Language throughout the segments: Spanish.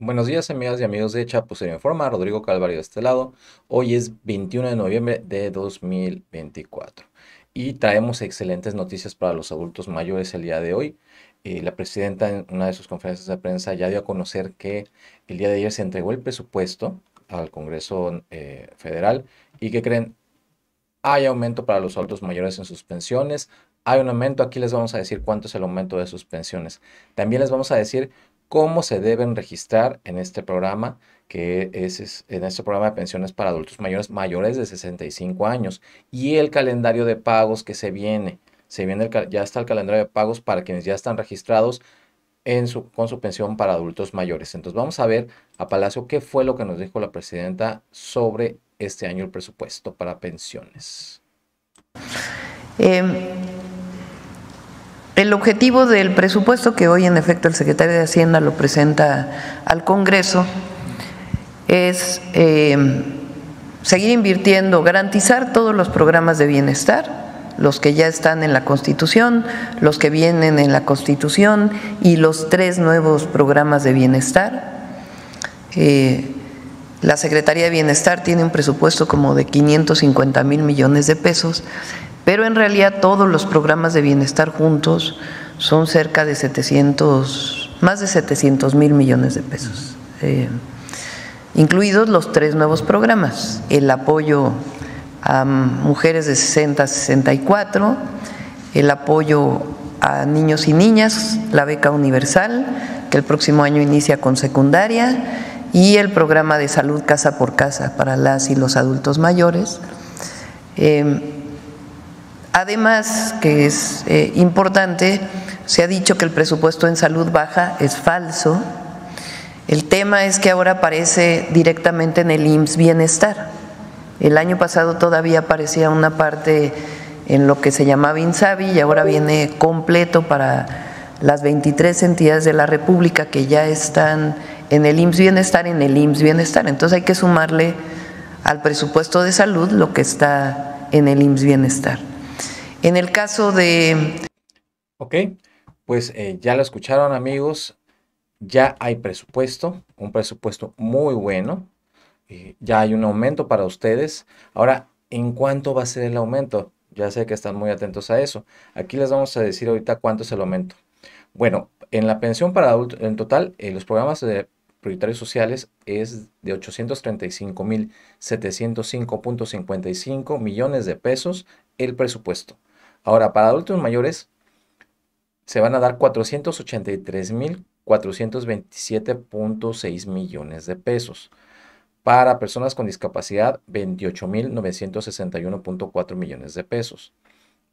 Buenos días amigas y amigos de Chapucero Informa, Rodrigo Calvario de este lado. Hoy es 21 de noviembre de 2024 y traemos excelentes noticias para los adultos mayores el día de hoy. Eh, la presidenta en una de sus conferencias de prensa ya dio a conocer que el día de ayer se entregó el presupuesto al Congreso eh, Federal y que creen hay aumento para los adultos mayores en sus pensiones, hay un aumento, aquí les vamos a decir cuánto es el aumento de sus pensiones. También les vamos a decir cómo se deben registrar en este programa, que es, en este programa de pensiones para adultos mayores mayores de 65 años y el calendario de pagos que se viene. Se viene ya está el calendario de pagos para quienes ya están registrados en su, con su pensión para adultos mayores. Entonces vamos a ver a Palacio qué fue lo que nos dijo la presidenta sobre este año el presupuesto para pensiones. Em, el objetivo del presupuesto que hoy en efecto el secretario de Hacienda lo presenta al Congreso es eh, seguir invirtiendo, garantizar todos los programas de bienestar, los que ya están en la Constitución, los que vienen en la Constitución y los tres nuevos programas de bienestar. Eh, la Secretaría de Bienestar tiene un presupuesto como de 550 mil millones de pesos pero en realidad todos los programas de bienestar juntos son cerca de 700, más de 700 mil millones de pesos, eh, incluidos los tres nuevos programas, el apoyo a mujeres de 60 a 64, el apoyo a niños y niñas, la beca universal, que el próximo año inicia con secundaria, y el programa de salud casa por casa para las y los adultos mayores. Eh, Además, que es eh, importante, se ha dicho que el presupuesto en salud baja, es falso. El tema es que ahora aparece directamente en el IMSS Bienestar. El año pasado todavía aparecía una parte en lo que se llamaba INSABI y ahora viene completo para las 23 entidades de la República que ya están en el IMSS Bienestar, en el IMSS Bienestar. Entonces hay que sumarle al presupuesto de salud lo que está en el IMSS Bienestar. En el caso de... Ok, pues eh, ya lo escucharon amigos, ya hay presupuesto, un presupuesto muy bueno, eh, ya hay un aumento para ustedes. Ahora, ¿en cuánto va a ser el aumento? Ya sé que están muy atentos a eso. Aquí les vamos a decir ahorita cuánto es el aumento. Bueno, en la pensión para adultos, en total, eh, los programas de prioritarios sociales es de 835.705.55 millones de pesos el presupuesto. Ahora, para adultos mayores, se van a dar 483.427.6 millones de pesos. Para personas con discapacidad, 28.961.4 millones de pesos.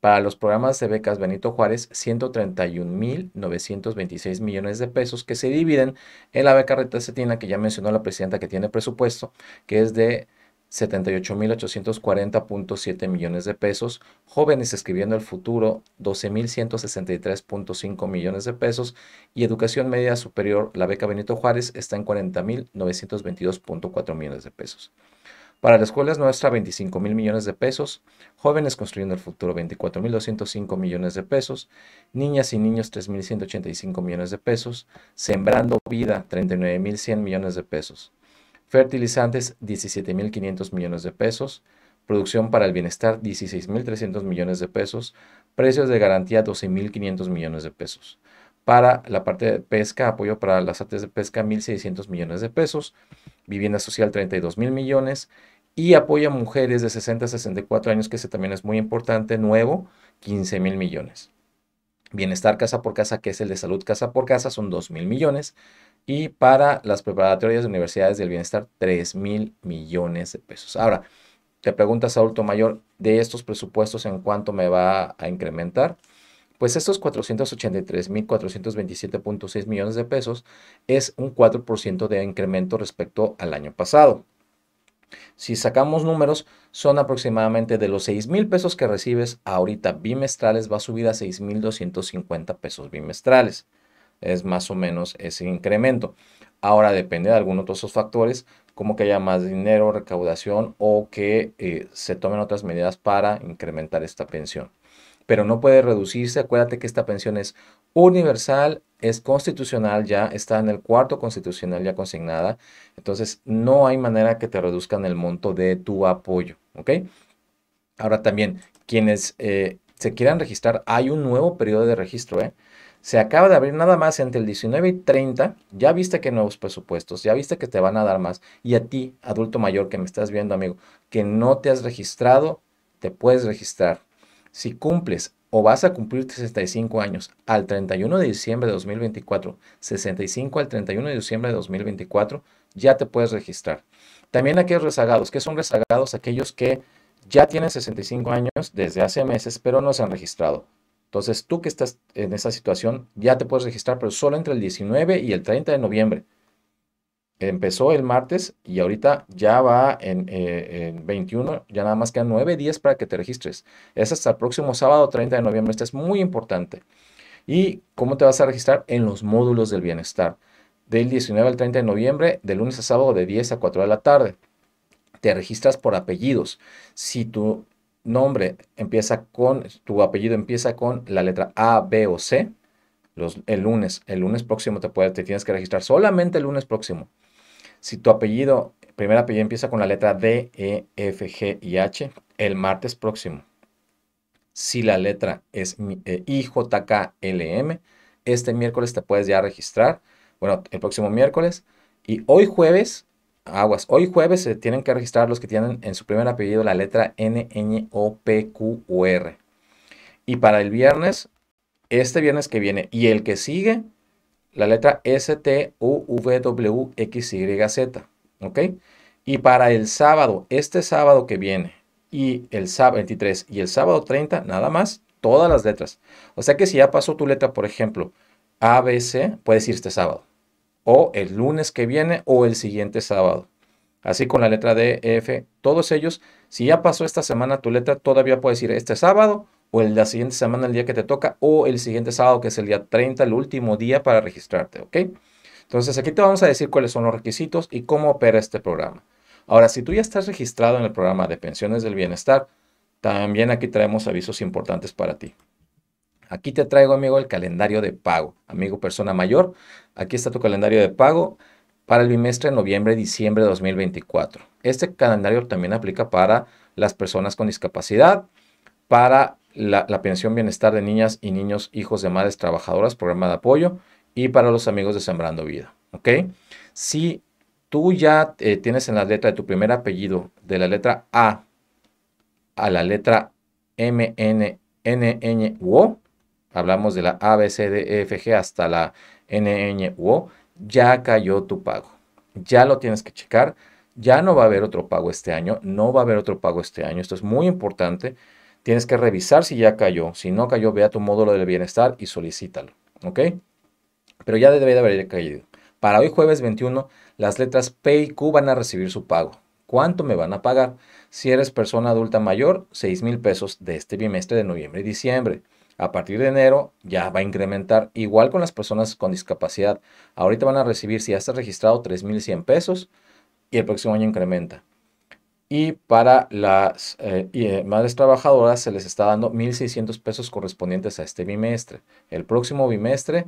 Para los programas de becas Benito Juárez, 131.926 millones de pesos que se dividen en la beca Cetina, que ya mencionó la presidenta que tiene presupuesto, que es de 78.840.7 millones de pesos, jóvenes escribiendo el futuro 12.163.5 millones de pesos y educación media superior, la beca Benito Juárez está en 40.922.4 millones de pesos. Para la escuela es nuestra 25 mil millones de pesos, jóvenes construyendo el futuro 24.205 millones de pesos, niñas y niños 3.185 millones de pesos, sembrando vida 39.100 millones de pesos fertilizantes 17.500 millones de pesos, producción para el bienestar 16.300 millones de pesos, precios de garantía 12.500 millones de pesos. Para la parte de pesca, apoyo para las artes de pesca 1.600 millones de pesos, vivienda social 32.000 millones y apoyo a mujeres de 60 a 64 años, que ese también es muy importante, nuevo, 15.000 millones. Bienestar casa por casa, que es el de salud casa por casa, son 2 mil millones. Y para las preparatorias de universidades del bienestar, 3 mil millones de pesos. Ahora, te preguntas, adulto mayor, de estos presupuestos, ¿en cuánto me va a incrementar? Pues estos 483.427.6 millones de pesos es un 4% de incremento respecto al año pasado. Si sacamos números, son aproximadamente de los 6 mil pesos que recibes ahorita bimestrales, va a subir a 6,250 pesos bimestrales. Es más o menos ese incremento. Ahora depende de algunos de esos factores, como que haya más dinero, recaudación o que eh, se tomen otras medidas para incrementar esta pensión pero no puede reducirse. Acuérdate que esta pensión es universal, es constitucional ya, está en el cuarto constitucional ya consignada. Entonces, no hay manera que te reduzcan el monto de tu apoyo, ¿ok? Ahora también, quienes eh, se quieran registrar, hay un nuevo periodo de registro, ¿eh? Se acaba de abrir nada más entre el 19 y 30. Ya viste que nuevos presupuestos, ya viste que te van a dar más. Y a ti, adulto mayor que me estás viendo, amigo, que no te has registrado, te puedes registrar. Si cumples o vas a cumplir 65 años al 31 de diciembre de 2024, 65 al 31 de diciembre de 2024, ya te puedes registrar. También aquellos rezagados, que son rezagados aquellos que ya tienen 65 años desde hace meses, pero no se han registrado. Entonces, tú que estás en esa situación, ya te puedes registrar, pero solo entre el 19 y el 30 de noviembre empezó el martes y ahorita ya va en, 21, eh, ya nada más quedan 9 días para que te registres. Es hasta el próximo sábado 30 de noviembre, esto es muy importante. ¿Y cómo te vas a registrar? En los módulos del bienestar, del 19 al 30 de noviembre, de lunes a sábado de 10 a 4 de la tarde. Te registras por apellidos. Si tu nombre empieza con, tu apellido empieza con la letra A, B o C, los, el lunes, el lunes próximo te, puedes, te tienes que registrar solamente el lunes próximo. Si tu apellido, primer apellido empieza con la letra D, E, F, G y H, el martes próximo. Si la letra es eh, I, J, K, L, M, este miércoles te puedes ya registrar. Bueno, el próximo miércoles. Y hoy jueves, aguas, hoy jueves se tienen que registrar los que tienen en su primer apellido la letra N, N, O, P, Q, U, R. Y para el viernes, este viernes que viene y el que sigue, la letra S, T, U, V, W, X, Y, Z. ¿Ok? Y para el sábado, este sábado que viene, y el sábado 23 y el sábado 30, nada más, todas las letras. O sea que si ya pasó tu letra, por ejemplo, A-B-C, puedes ir este sábado. O el lunes que viene o el siguiente sábado. Así con la letra D, e, F, todos ellos. Si ya pasó esta semana tu letra, todavía puedes ir este sábado o el, la siguiente semana, el día que te toca, o el siguiente sábado, que es el día 30, el último día para registrarte, ¿ok? Entonces aquí te vamos a decir cuáles son los requisitos y cómo opera este programa. Ahora, si tú ya estás registrado en el programa de pensiones del bienestar, también aquí traemos avisos importantes para ti. Aquí te traigo, amigo, el calendario de pago. Amigo persona mayor, aquí está tu calendario de pago para el bimestre de noviembre diciembre de 2024. Este calendario también aplica para las personas con discapacidad, para la, pensión bienestar de niñas y niños hijos de madres trabajadoras, programa de apoyo, y para los amigos de Sembrando Vida. ¿Ok? Si tú ya eh, tienes en la letra de tu primer apellido, de la letra A a la letra M, N, N, N, hablamos de la A, B, C, D, E, F, G hasta la N, N, O, ya cayó tu pago. Ya lo tienes que checar. Ya no va a haber otro pago este año, no va a haber otro pago este año. Esto es muy importante Tienes que revisar si ya cayó. Si no cayó, ve a tu módulo del bienestar y solicítalo. ¿Ok? Pero ya debe de haber caído. Para hoy jueves 21, las letras P y Q van a recibir su pago. ¿Cuánto me van a pagar? Si eres persona adulta mayor, 6 mil pesos de este bimestre de noviembre y diciembre. A partir de enero ya va a incrementar, igual con las personas con discapacidad. Ahorita van a recibir, si ya estás registrado, 3.100 pesos y el próximo año incrementa y para las eh, eh, madres trabajadoras se les está dando 1.600 pesos correspondientes a este bimestre. El próximo bimestre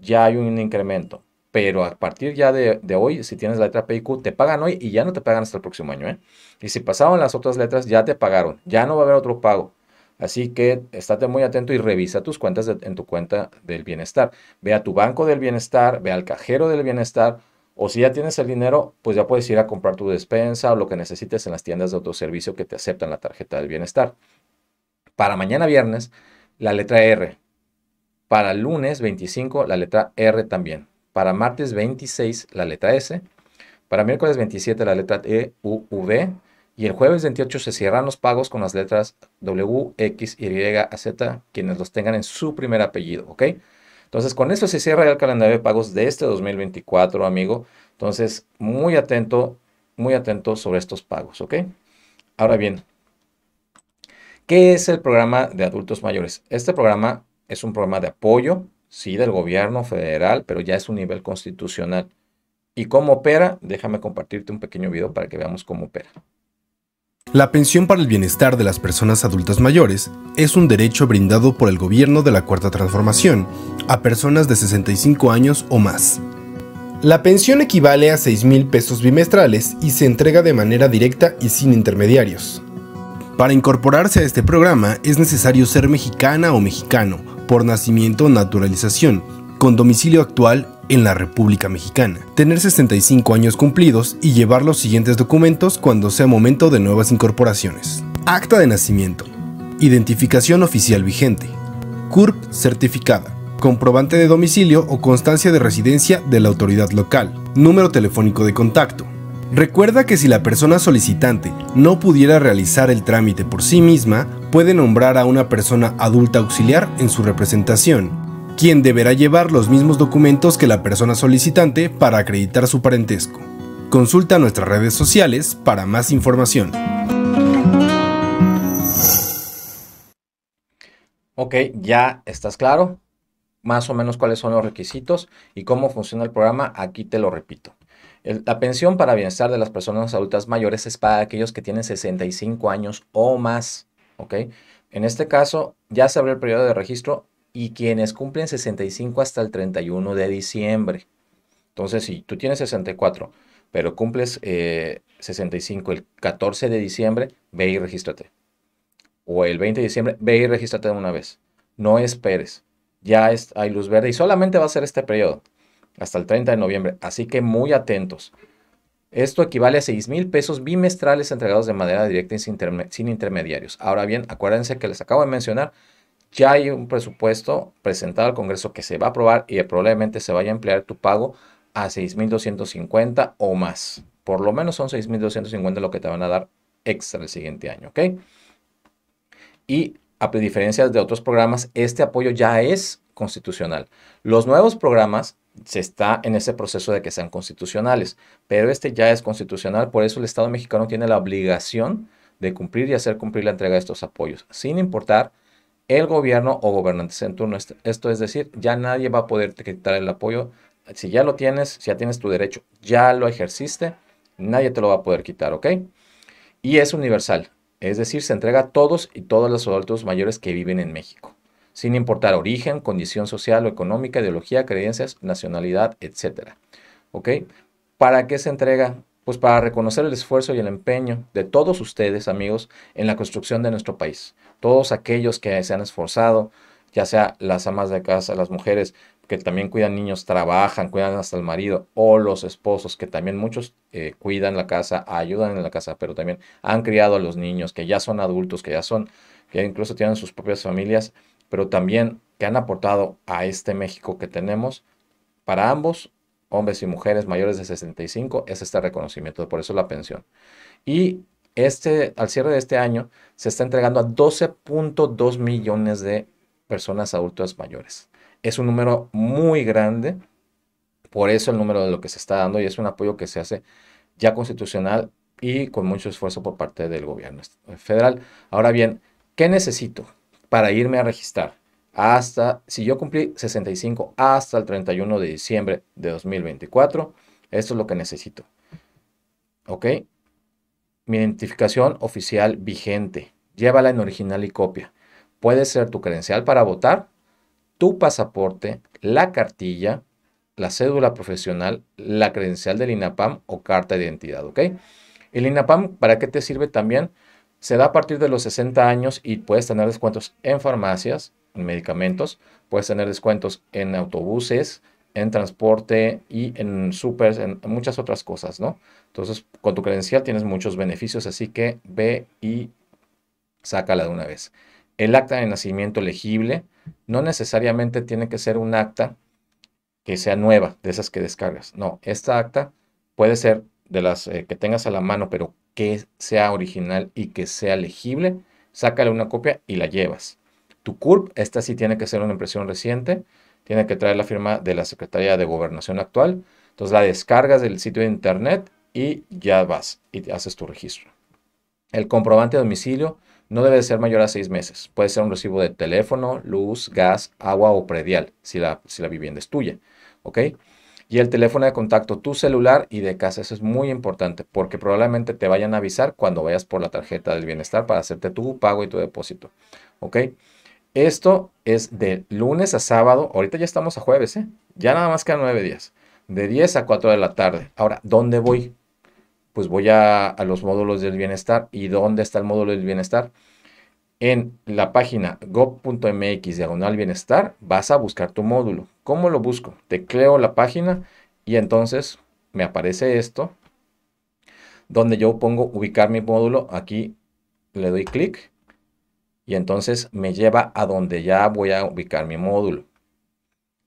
ya hay un incremento, pero a partir ya de, hoy, si tienes la letra Q, te pagan hoy y ya no te pagan hasta el próximo año. ¿eh? Y si pasaban las otras letras, ya te pagaron, ya no va a haber otro pago. Así que estate muy atento y revisa tus cuentas en tu cuenta del bienestar. Ve a tu banco del bienestar, ve al cajero del bienestar o si ya tienes el dinero, pues ya puedes ir a comprar tu despensa o lo que necesites en las tiendas de autoservicio que te aceptan la tarjeta del bienestar. Para mañana viernes, la letra R. Para lunes 25, la letra R también. Para martes 26, la letra S. Para miércoles 27, la letra E, U, V. Y el jueves 28 se cierran los pagos con las letras W, X, Y, Z, quienes los tengan en su primer apellido, ¿ok? Entonces, con eso se cierra el calendario de pagos de este 2024, amigo. Entonces, muy atento, muy atento sobre estos pagos, ¿ok? Ahora bien, ¿qué es el programa de adultos mayores? Este programa es un programa de apoyo, sí, del gobierno federal, pero ya es un nivel constitucional. ¿Y cómo opera? Déjame compartirte un pequeño video para que veamos cómo opera. La pensión para el bienestar de las personas adultas mayores es un derecho brindado por el gobierno de la Cuarta Transformación a personas de 65 años o más. La pensión equivale a 6 mil pesos bimestrales y se entrega de manera directa y sin intermediarios. Para incorporarse a este programa es necesario ser mexicana o mexicano, por nacimiento o naturalización, con domicilio actual en la República Mexicana, tener 65 años cumplidos y llevar los siguientes documentos cuando sea momento de nuevas incorporaciones. Acta de nacimiento, identificación oficial vigente, CURP certificada, comprobante de domicilio o constancia de residencia de la autoridad local, número telefónico de contacto. Recuerda que si la persona solicitante no pudiera realizar el trámite por sí misma, puede nombrar a una persona adulta auxiliar en su representación, quien deberá llevar los mismos documentos que la persona solicitante para acreditar su parentesco. Consulta nuestras redes sociales para más información. Ok, ya estás claro más o menos cuáles son los requisitos y cómo funciona el programa, aquí te lo repito. la pensión para bienestar de las personas adultas mayores es para aquellos que tienen 65 años o más, ¿ok? En este caso, ya se abre el periodo de registro y quienes cumplen 65 hasta el 31 de diciembre. Entonces, si tú tienes 64, pero cumples 65 eh, el 14 de diciembre, ve y regístrate. O el 20 de diciembre, ve y regístrate de una vez. No esperes. Ya hay luz verde y solamente va a ser este periodo, hasta el 30 de noviembre. Así que muy atentos. Esto equivale a 6 mil pesos bimestrales entregados de manera directa sin intermediarios. Ahora bien, acuérdense que les acabo de mencionar ya hay un presupuesto presentado al Congreso que se va a aprobar y probablemente se vaya a emplear tu pago a 6.250 o más. Por lo menos son 6.250 lo que te van a dar extra el siguiente año, ¿ok? Y a diferencia de otros programas, este apoyo ya es constitucional. Los nuevos programas se está en ese proceso de que sean constitucionales, pero este ya es constitucional, por eso el Estado mexicano tiene la obligación de cumplir y hacer cumplir la entrega de estos apoyos, sin importar el gobierno o gobernantes en turno. Esto es decir, ya nadie va a poder quitar el apoyo. Si ya lo tienes, si ya tienes tu derecho, ya lo ejerciste, nadie te lo va a poder quitar, ¿ok? Y es universal, es decir, se entrega a todos y todas los adultos mayores que viven en México, sin importar origen, condición social o económica, ideología, creencias, nacionalidad, etc. ¿Ok? ¿Para qué se entrega? pues para reconocer el esfuerzo y el empeño de todos ustedes, amigos, en la construcción de nuestro país. Todos aquellos que se han esforzado, ya sea las amas de casa, las mujeres que también cuidan niños, trabajan, cuidan hasta el marido, o los esposos que también muchos eh, cuidan la casa, ayudan en la casa, pero también han criado a los niños, que ya son adultos, que ya son, que incluso tienen sus propias familias, pero también que han aportado a este México que tenemos, para ambos hombres y mujeres mayores de 65 es este reconocimiento, por eso la pensión. Y este, al cierre de este año se está entregando a 12.2 millones de personas adultas mayores. Es un número muy grande, por eso el número de lo que se está dando y es un apoyo que se hace ya constitucional y con mucho esfuerzo por parte del gobierno federal. Ahora bien, ¿qué necesito para irme a registrar? hasta, si yo cumplí 65 hasta el 31 de diciembre de 2024, esto es lo que necesito. ¿Ok? Mi identificación oficial vigente. Llévala en original y copia. Puede ser tu credencial para votar, tu pasaporte, la cartilla, la cédula profesional, la credencial del INAPAM o carta de identidad. ¿Ok? El INAPAM, ¿para qué te sirve también? Se da a partir de los 60 años y puedes tener descuentos en farmacias, medicamentos, puedes tener descuentos en autobuses, en transporte y en supers, en muchas otras cosas, ¿no? Entonces, con tu credencial tienes muchos beneficios, así que ve y sácala de una vez. El acta de nacimiento legible no necesariamente tiene que ser un acta que sea nueva, de esas que descargas. No, esta acta puede ser de las eh, que tengas a la mano, pero que sea original y que sea legible, sácale una copia y la llevas. Tu CURP, esta sí tiene que ser una impresión reciente, tiene que traer la firma de la Secretaría de Gobernación actual. Entonces la descargas del sitio de internet y ya vas y haces tu registro. El comprobante de domicilio no debe ser mayor a seis meses. Puede ser un recibo de teléfono, luz, gas, agua o predial, si la, si la vivienda es tuya. ¿Ok? Y el teléfono de contacto, tu celular y de casa. Eso es muy importante porque probablemente te vayan a avisar cuando vayas por la tarjeta del bienestar para hacerte tu pago y tu depósito. ¿Ok? Esto es de lunes a sábado. Ahorita ya estamos a jueves, ¿eh? Ya nada más quedan nueve días. De 10 a 4 de la tarde. Ahora, ¿dónde voy? Pues voy a, a los módulos del bienestar. ¿Y dónde está el módulo del bienestar? En la página go.mx diagonal bienestar vas a buscar tu módulo. ¿Cómo lo busco? Tecleo la página y entonces me aparece esto donde yo pongo ubicar mi módulo. Aquí le doy clic y entonces me lleva a donde ya voy a ubicar mi módulo.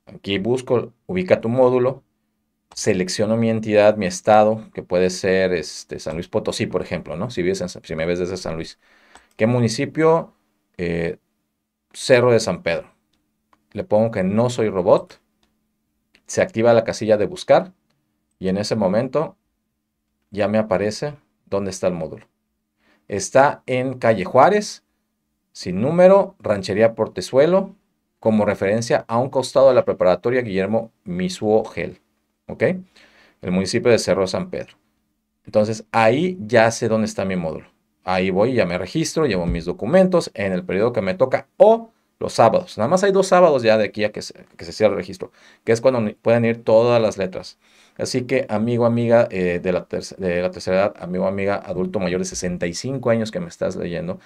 Aquí busco, ubica tu módulo, selecciono mi entidad, mi estado, que puede ser este, San Luis Potosí, por ejemplo, ¿no? Si, si me ves desde San Luis. ¿Qué municipio? Eh, Cerro de San Pedro. Le pongo que no soy robot. Se activa la casilla de buscar y en ese momento ya me aparece dónde está el módulo. Está en calle Juárez, sin número, Ranchería Portezuelo, como referencia a un costado de la preparatoria Guillermo Misuo Gel, ¿ok? El municipio de Cerro San Pedro. Entonces, ahí ya sé dónde está mi módulo. Ahí voy, ya me registro, llevo mis documentos en el periodo que me toca o los sábados. Nada más hay dos sábados ya de aquí a que se, que cierre el registro, que es cuando pueden ir todas las letras. Así que, amigo, amiga eh, de, la de la tercera edad, amigo, amiga adulto mayor de 65 años que me estás leyendo,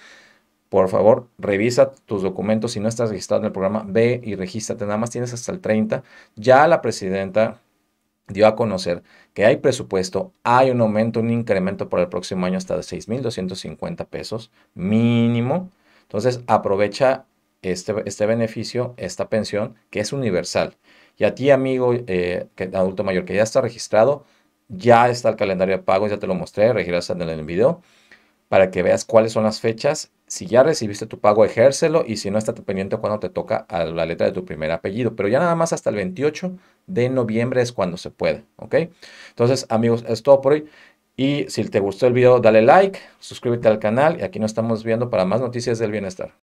por favor, revisa tus documentos. Si no estás registrado en el programa, ve y regístrate. Nada más tienes hasta el 30. Ya la presidenta dio a conocer que hay presupuesto, hay un aumento, un incremento para el próximo año hasta de 6.250 pesos mínimo. Entonces, aprovecha este, este beneficio, esta pensión, que es universal. Y a ti, amigo eh, adulto mayor que ya está registrado, ya está el calendario de pagos, ya te lo mostré, regístrate en el video para que veas cuáles son las fechas si ya recibiste tu pago, ejércelo y si no, estate pendiente cuando te toca a la letra de tu primer apellido. Pero ya nada más hasta el 28 de noviembre es cuando se puede, ¿ok? Entonces, amigos, es todo por hoy. Y si te gustó el video, dale like, suscríbete al canal y aquí nos estamos viendo para más noticias del bienestar.